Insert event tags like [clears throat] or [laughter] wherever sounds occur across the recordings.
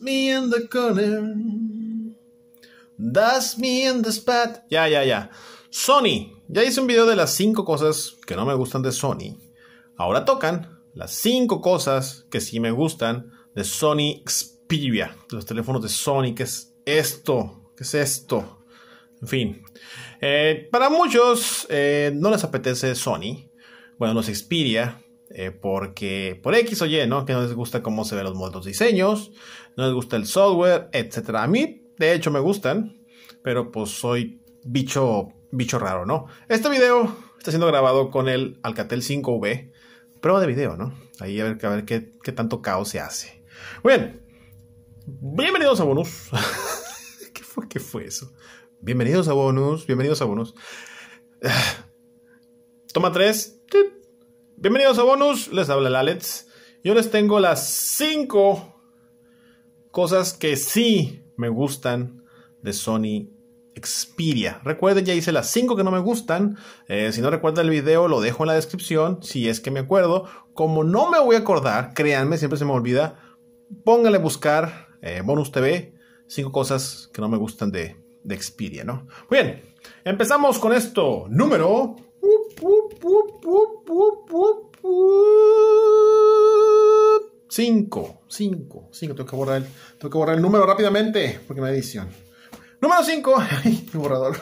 me in the corner. That's me in the spot. Ya, ya, ya. Sony. Ya hice un video de las 5 cosas que no me gustan de Sony. Ahora tocan las 5 cosas que sí me gustan de Sony Xperia. Los teléfonos de Sony. ¿Qué es esto? ¿Qué es esto? En fin. Eh, para muchos eh, no les apetece Sony. Bueno, los Xperia eh, porque por X o Y, ¿no? Que no les gusta cómo se ven los modelos diseños, no les gusta el software, etc. A mí, de hecho, me gustan, pero pues soy bicho, bicho raro, ¿no? Este video está siendo grabado con el Alcatel 5V, prueba de video, ¿no? Ahí a ver, a ver qué, tanto caos se hace. Muy bien, bienvenidos a Bonus. [laughs] ¿Qué, fue, ¿Qué fue eso? Bienvenidos a Bonus, bienvenidos a Bonus. [sighs] Toma 3. Bienvenidos a Bonus, les habla el Alex. Yo les tengo las 5 cosas que sí me gustan de Sony Xperia. Recuerden, ya hice las 5 que no me gustan. Eh, si no recuerdan el video, lo dejo en la descripción, si es que me acuerdo. Como no me voy a acordar, créanme, siempre se me olvida, pónganle buscar eh, Bonus TV, 5 cosas que no me gustan de, de Xperia, ¿no? bien, empezamos con esto. Número 5, 5, 5. Tengo que borrar el, tengo que borrar el número rápidamente porque me da edición. Número 5. [laughs] Ay, borrador.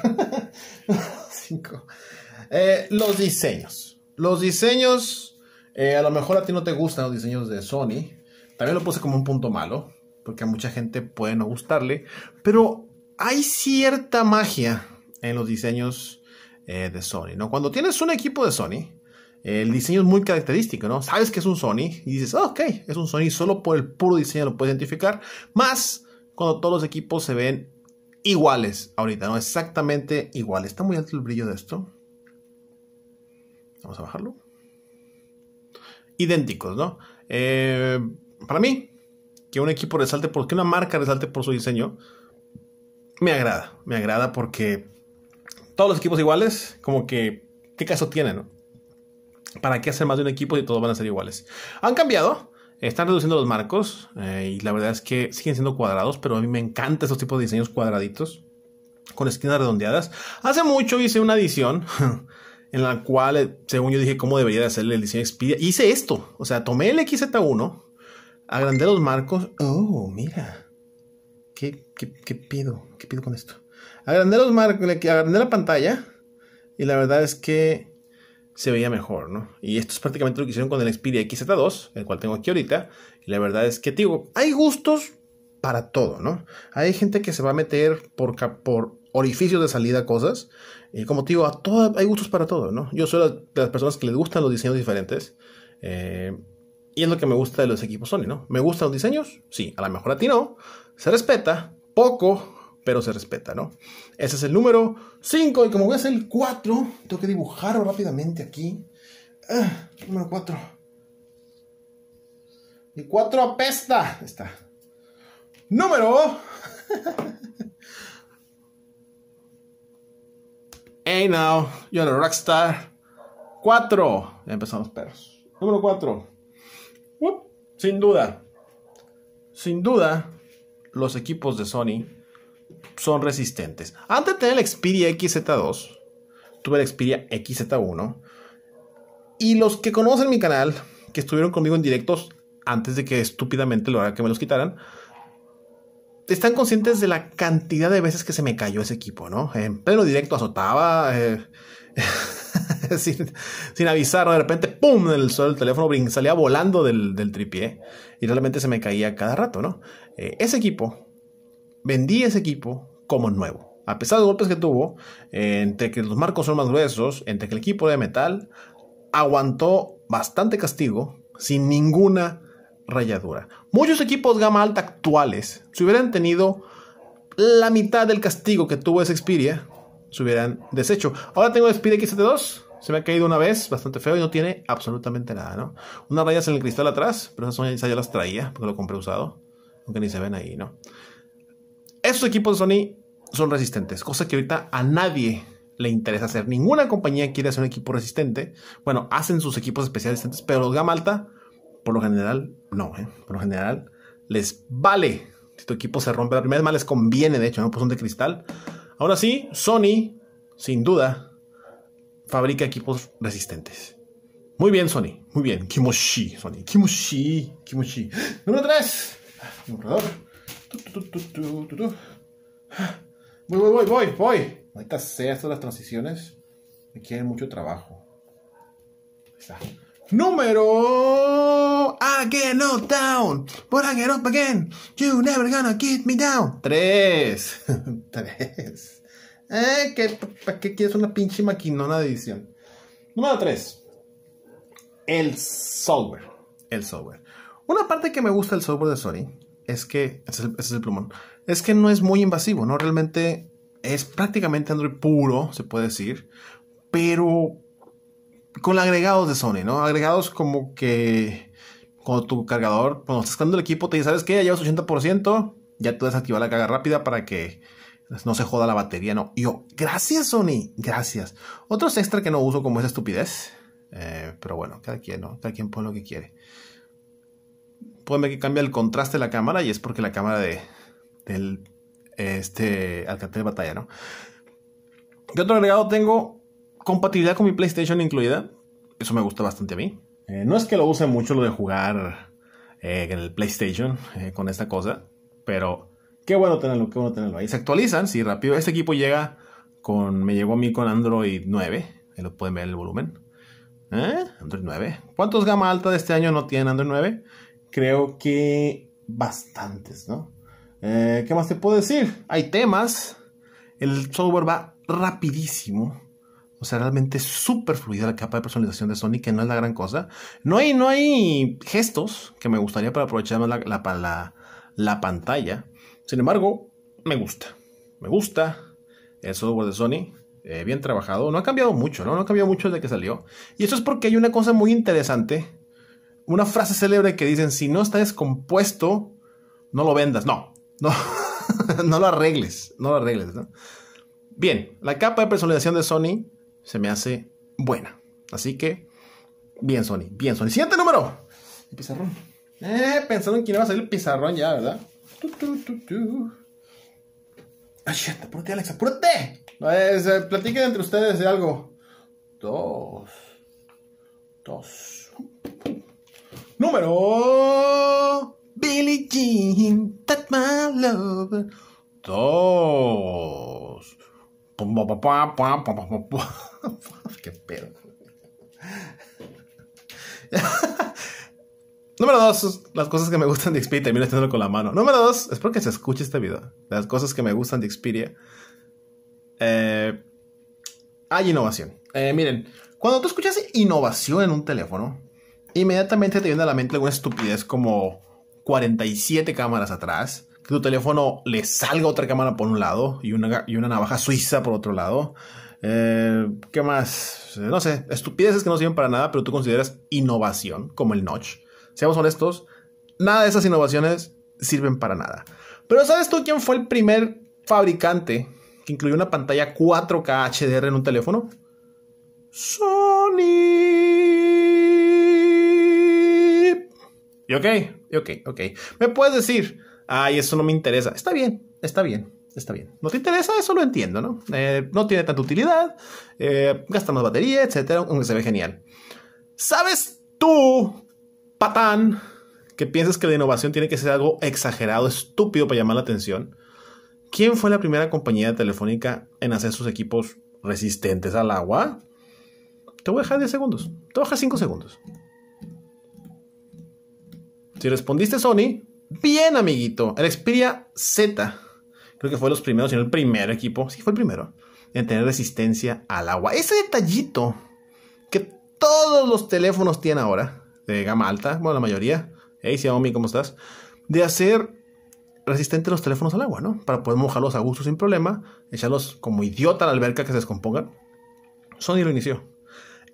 5. [laughs] Eh, los diseños. Los diseños. Eh, a lo mejor a ti no te gustan los diseños de Sony. También lo puse como un punto malo. Porque a mucha gente puede no gustarle. Pero hay cierta magia en los diseños eh, de Sony, ¿no? Cuando tienes un equipo de Sony, el diseño es muy característico, ¿no? Sabes que es un Sony y dices, ah, ok, es un Sony, solo por el puro diseño lo puedes identificar, más cuando todos los equipos se ven iguales ahorita, ¿no? Exactamente igual. Está muy alto el brillo de esto. Vamos a bajarlo. Idénticos, ¿no? Eh, para mí, que un equipo resalte, porque una marca resalte por su diseño, me agrada, me agrada porque todos los equipos iguales, como que, ¿qué caso tienen? ¿Para qué hacer más de un equipo si todos van a ser iguales? Han cambiado, están reduciendo los marcos eh, y la verdad es que siguen siendo cuadrados, pero a mí me encantan esos tipos de diseños cuadraditos con esquinas redondeadas. Hace mucho hice una edición [laughs] en la cual, eh, según yo dije, cómo debería de hacerle el diseño Expedia. Hice esto, o sea, tomé el XZ1, agrandé los marcos. Oh, mira, ¿qué, qué pido? ¿Qué pido con esto? Agrandé, los agrandé la pantalla y la verdad es que se veía mejor, ¿no? Y esto es prácticamente lo que hicieron con el Xperia XZ2, el cual tengo aquí ahorita. Y la verdad es que, digo, hay gustos para todo, ¿no? Hay gente que se va a meter por, por orificios de salida cosas. Y como te digo, a hay gustos para todo, ¿no? Yo soy de las personas que les gustan los diseños diferentes. Eh, y es lo que me gusta de los equipos Sony, ¿no? ¿Me gustan los diseños? Sí, a lo mejor a ti no. Se respeta. Poco pero se respeta, ¿no? Ese es el número 5 y como voy a hacer el 4, tengo que dibujarlo rápidamente aquí. Ah, número 4. Y 4 apesta. Está. Número. [laughs] hey now, you're a rockstar. 4. Ya empezamos, perros. Número 4. Sin duda. Sin duda, los equipos de Sony son resistentes. Antes de tener el Xperia XZ2, tuve el Xperia XZ1. Y los que conocen mi canal, que estuvieron conmigo en directos antes de que estúpidamente lo que me los quitaran, están conscientes de la cantidad de veces que se me cayó ese equipo, ¿no? En pleno directo azotaba, eh, [laughs] sin, avisar, de repente, ¡pum!, en el suelo el teléfono salía volando del, tripié y realmente se me caía cada rato, ¿no? Eh, ese equipo vendí ese equipo como nuevo. A pesar de los golpes que tuvo, entre que los marcos son más gruesos, entre que el equipo de metal, aguantó bastante castigo sin ninguna rayadura. Muchos equipos gama alta actuales, si hubieran tenido la mitad del castigo que tuvo ese Xperia, se hubieran deshecho. Ahora tengo el Xperia XT2, se me ha caído una vez, bastante feo y no tiene absolutamente nada, ¿no? Unas rayas en el cristal atrás, pero esas, esas ya las traía porque lo compré usado, aunque ni se ven ahí, ¿no? estos equipos de Sony son resistentes, cosa que ahorita a nadie le interesa hacer. Ninguna compañía quiere hacer un equipo resistente. Bueno, hacen sus equipos especiales, pero los gama alta, por lo general, no. ¿eh? Por lo general, les vale si tu equipo se rompe. La primera vez más les conviene, de hecho, no pues son de cristal. Ahora sí, Sony, sin duda, fabrica equipos resistentes. Muy bien, Sony. Muy bien. Kimoshi, Sony. Kimoshi. Kimoshi. [gasps] Número 3. Voy, voy, voy, voy, Ahorita sea esto las transiciones. Me quieren mucho trabajo. Número. I get knocked down, but I get up again. You never gonna get me down. Tres. [laughs] tres. Eh, ¿qué, ¿Para qué quieres una pinche maquinona de edición? Número tres. El software. El software. Una parte que me gusta del software de Sony es que, ese es, el, plumón, es que no es muy invasivo, ¿no? Realmente es prácticamente Android puro, se puede decir, pero con agregados de Sony, ¿no? Agregados como que cuando tu cargador, cuando estás cargando el equipo, te dice, ¿sabes qué? Ya llevas 80%, ya tú activar la carga rápida para que no se joda la batería, ¿no? yo, gracias Sony, gracias. Otros extra que no uso como esa estupidez, eh, pero bueno, cada quien, ¿no? Cada quien pone lo que quiere pueden ver que cambia el contraste de la cámara y es porque la cámara de del este de Batalla, ¿no? ¿Qué otro agregado tengo? Compatibilidad con mi PlayStation incluida. Eso me gusta bastante a mí. Eh, no es que lo use mucho lo de jugar eh, en el PlayStation eh, con esta cosa, pero qué bueno tenerlo, qué bueno tenerlo ahí. Se actualizan, sí, rápido. Este equipo llega con, me llegó a mí con Android 9, ahí lo pueden ver el volumen. Android 9. ¿Cuántos gama alta de este año no tienen Android 9? creo que bastantes, ¿no? Eh, ¿Qué más te puedo decir? Hay temas, el software va rapidísimo. O sea, realmente es súper fluida la capa de personalización de Sony, que no es la gran cosa. No hay, no hay gestos que me gustaría para aprovechar más la, la, la, pantalla. Sin embargo, me gusta. Me gusta el software de Sony. Eh, bien trabajado. No ha cambiado mucho, ¿no? No ha cambiado mucho desde que salió. Y eso es porque hay una cosa muy interesante una frase célebre que dicen, si no está descompuesto, no lo vendas. No, no, [laughs] no lo arregles, no lo arregles. Bien, la capa de personalización de Sony se me hace buena. Así que, bien Sony, bien Sony. Siguiente número. El pizarrón. Eh, pensaron que iba a salir el pizarrón ya, ¿verdad? Tu, tu, Alexa ah, apúrate, eh, platiquen entre ustedes de algo. Dos. Dos. Número. Billie Jean, my Dos. [laughs] Qué pedo. [laughs] Número dos, las cosas que me gustan de Xperia. Termino haciéndolo con la mano. Número dos, espero que se escuche este video. Las cosas que me gustan de Xperia. Eh, hay innovación. Eh, miren, cuando tú escuchas innovación en un teléfono, inmediatamente te viene a la mente alguna estupidez como 47 cámaras atrás, que tu teléfono le salga otra cámara por un lado y una, y una navaja suiza por otro lado. Eh, ¿Qué más? Eh, no sé, estupideces que no sirven para nada, pero tú consideras innovación, como el notch. Seamos honestos, nada de esas innovaciones sirven para nada. Pero ¿sabes tú quién fue el primer fabricante que incluyó una pantalla 4K HDR en un teléfono? Sony. Y ok, ok, ok. Me puedes decir, ay, eso no me interesa. Está bien, está bien, está bien. ¿No te interesa? Eso lo entiendo, ¿no? Eh, no tiene tanta utilidad, eh, gasta más batería, etcétera, aunque uh, se ve genial. ¿Sabes tú, patán, que piensas que la innovación tiene que ser algo exagerado, estúpido para llamar la atención? ¿Quién fue la primera compañía telefónica en hacer sus equipos resistentes al agua? Te voy a dejar 10 segundos. Te voy a dejar 5 segundos. Si respondiste Sony, bien amiguito. El Xperia Z, creo que fue los primeros, sino el primer equipo, sí fue el primero, en tener resistencia al agua. Ese detallito que todos los teléfonos tienen ahora, de gama alta, bueno, la mayoría. Hey, Xiaomi, ¿cómo estás? De hacer resistente los teléfonos al agua, ¿no? Para poder mojarlos a gusto sin problema, echarlos como idiota a la alberca que se descompongan. Sony lo inició.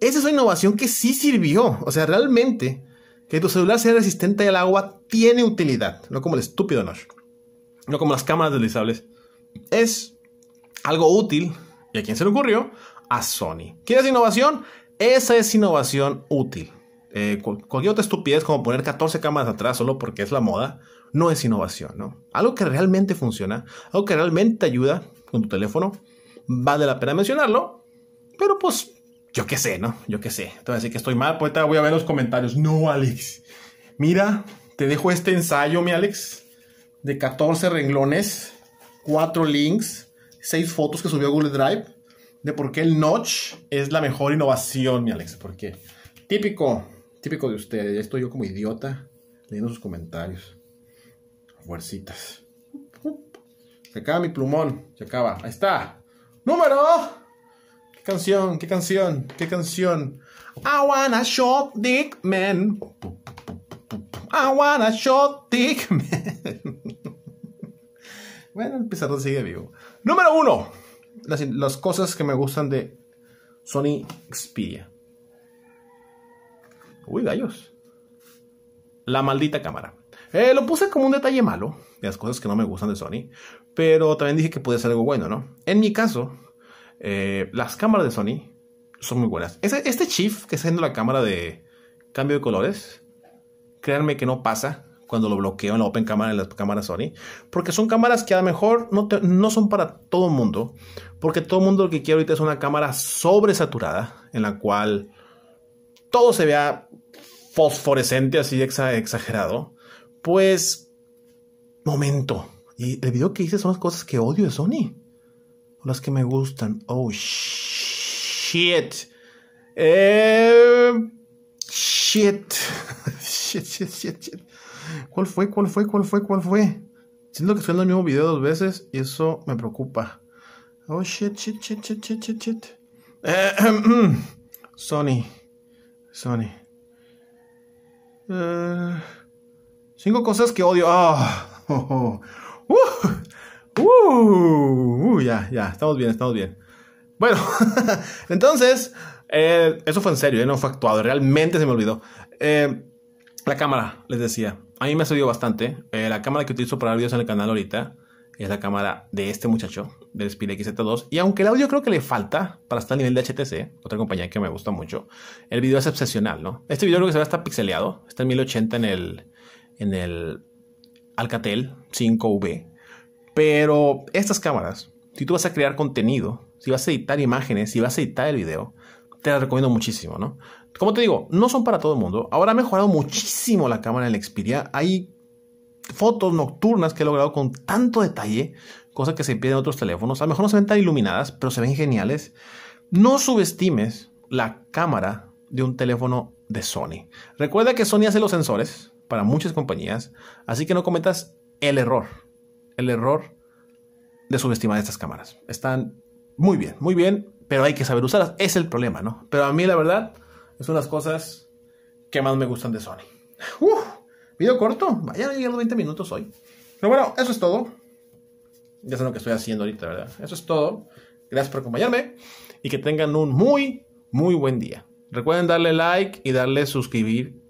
Esa es una innovación que sí sirvió. O sea, realmente que tu celular sea resistente al agua tiene utilidad, no como el estúpido noche no como las cámaras deslizables. Es algo útil, y a quién se le ocurrió, a Sony. ¿Quieres innovación? Esa es innovación útil. Eh, cualquier otra estupidez como poner 14 cámaras atrás solo porque es la moda, no es innovación, ¿no? Algo que realmente funciona, algo que realmente ayuda con tu teléfono, vale la pena mencionarlo, pero pues yo qué sé, ¿no? Yo qué sé. Entonces, así que estoy mal, pues voy a ver los comentarios. No, Alex. Mira, te dejo este ensayo, mi Alex, de 14 renglones, 4 links, 6 fotos que subió a Google Drive, de por qué el notch es la mejor innovación, mi Alex. Porque típico, típico de ustedes. estoy yo como idiota leyendo sus comentarios. Fuercitas. Se acaba mi plumón. Se acaba. Ahí está. Número canción, qué canción, qué canción. I wanna shot dick man. I wanna shot dick [laughs] man. bueno, el pizarro sigue vivo. Número uno. Las, cosas que me gustan de Sony Xperia. Uy, gallos. La maldita cámara. Eh, lo puse como un detalle malo de las cosas que no me gustan de Sony. Pero también dije que puede ser algo bueno, ¿no? En mi caso, eh, las cámaras de Sony son muy buenas. Este, este que está haciendo la cámara de cambio de colores, créanme que no pasa cuando lo bloqueo en la Open Camera, en las cámaras Sony, porque son cámaras que a lo mejor no, no son para todo el mundo, porque todo el mundo lo que quiere ahorita es una cámara sobresaturada, en la cual todo se vea fosforescente, así exagerado. Pues, momento. Y el video que hice son las cosas que odio de Sony las que me gustan. Oh, shit. Eh, shit. [laughs] shit, shit, shit, shit. ¿Cuál fue? ¿Cuál fue? ¿Cuál fue? ¿Cuál fue? Siento que estoy en el mismo video dos veces y eso me preocupa. Oh, shit, shit, shit, shit, shit, shit, shit. Eh, [clears throat] Sony. Sony. Eh, cinco cosas que odio. Ah, [laughs] oh, oh. Uh. Uh, uh, ya, ya, estamos bien, estamos bien. Bueno, [laughs] entonces, eh, eso fue en serio, eh, no fue actuado, realmente se me olvidó. Eh, la cámara, les decía, a mí me ha servido bastante. la cámara que utilizo para videos en el canal ahorita es la cámara de este muchacho, del Speed XZ2. Y aunque el audio creo que le falta para estar a nivel de HTC, otra compañía que me gusta mucho, el video es excepcional, ¿no? Este video creo que se ve está pixeleado, está en 1080 en el, en el Alcatel 5V pero estas cámaras, si tú vas a crear contenido, si vas a editar imágenes, si vas a editar el video, te las recomiendo muchísimo, ¿no? Como te digo, no son para todo el mundo. Ahora ha mejorado muchísimo la cámara del Xperia. Hay fotos nocturnas que he logrado con tanto detalle, cosas que se pierden en otros teléfonos. A lo mejor no se ven tan iluminadas, pero se ven geniales. No subestimes la cámara de un teléfono de Sony. Recuerda que Sony hace los sensores para muchas compañías, así que no cometas el error el error de subestimar estas cámaras. Están muy bien, muy bien, pero hay que saber usarlas. Es el problema, ¿no? Pero a mí, la verdad, es las cosas que más me gustan de Sony. ¡Uf! Video corto. Vaya, los 20 minutos hoy. Pero bueno, eso es todo. Ya sé lo que estoy haciendo ahorita, ¿verdad? Eso es todo. Gracias por acompañarme y que tengan un muy, muy buen día. Recuerden darle like y darle suscribir.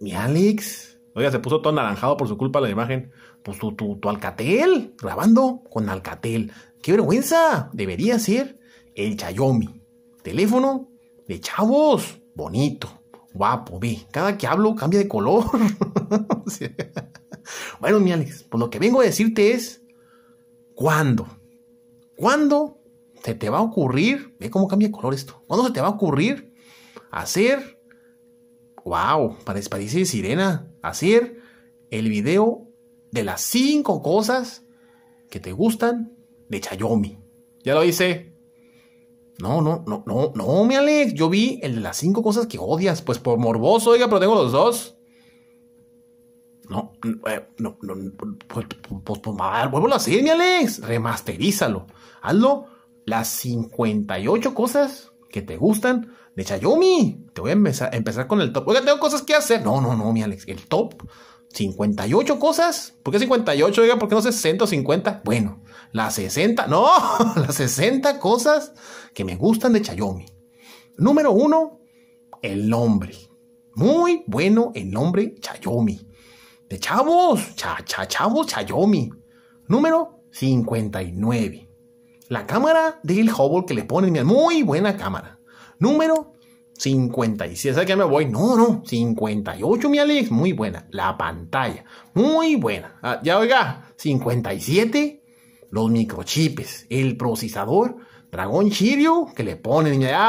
Mi Alex. Oiga, se puso todo anaranjado por su culpa la imagen pues, tu, Alcatel, grabando con Alcatel. ¡Qué vergüenza! Debería ser el Chayomi. Teléfono de chavos, bonito, guapo, ve. Cada que hablo cambia de color. [laughs] bueno, mi Alex, pues lo que vengo a decirte es, ¿cuándo? ¿Cuándo se te va a ocurrir, ve cómo cambia de color esto, ¿cuándo se te va a ocurrir hacer, wow, parece, de sirena, hacer el video de las cinco cosas que te gustan de Chayomi. Ya lo hice. No, no, no, no, no, mi Alex. Yo vi el de las cinco cosas que odias. Pues por morboso, oiga, pero tengo los dos. No, no, eh, no, no pues, pues, pues vuélvelo a hacer, mi Alex. Remasterízalo. Hazlo las 58 cosas que te gustan de Chayomi. Te voy a empezar con el top. Oiga, tengo cosas que hacer. No, no, no, mi Alex. El top 58 cosas. ¿Por qué 58? Oiga, ¿por qué no 60 o 50? Bueno, las 60, no, [laughs] las 60 cosas que me gustan de Chayomi. Número 1. el nombre. Muy bueno el nombre Chayomi. De chavos, cha, cha, chavos Chayomi. Número 59. La cámara de Hill Hubble que le ponen, muy buena cámara. Número 57, ¿sabes qué me voy? No, no, 58, mi Alex, muy buena. La pantalla, muy buena. Ah, ya oiga, 57, los microchips, el procesador, Dragón Chirio, que le ponen, ya.